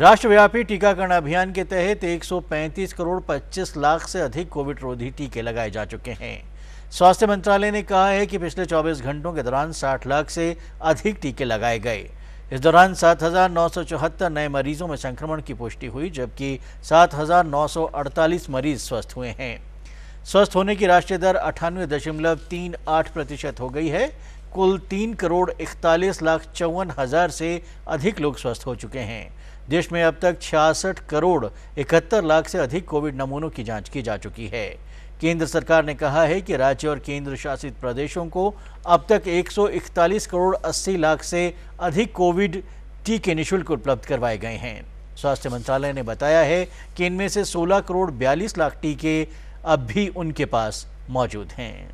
राष्ट्रव्यापी टीकाकरण अभियान के तहत 135 करोड़ 25 लाख से अधिक कोविड रोधी टीके लगाए जा चुके हैं स्वास्थ्य मंत्रालय ने कहा है कि पिछले 24 घंटों के दौरान 60 लाख से अधिक टीके लगाए गए इस दौरान सात नए मरीजों में संक्रमण की पुष्टि हुई जबकि 7,948 मरीज स्वस्थ हुए हैं स्वस्थ होने की राष्ट्रीय दर अठानवे प्रतिशत हो गई है कुल तीन करोड़ इकतालीस लाख चौवन हज़ार से अधिक लोग स्वस्थ हो चुके हैं देश में अब तक छियासठ करोड़ इकहत्तर लाख से अधिक कोविड नमूनों की जांच की जा चुकी है केंद्र सरकार ने कहा है कि राज्य और केंद्र शासित प्रदेशों को अब तक 141 करोड़ 80 लाख से अधिक कोविड टीके निःशुल्क उपलब्ध करवाए गए हैं स्वास्थ्य मंत्रालय ने बताया है कि इनमें से 16 करोड़ 42 लाख टीके अब भी उनके पास मौजूद हैं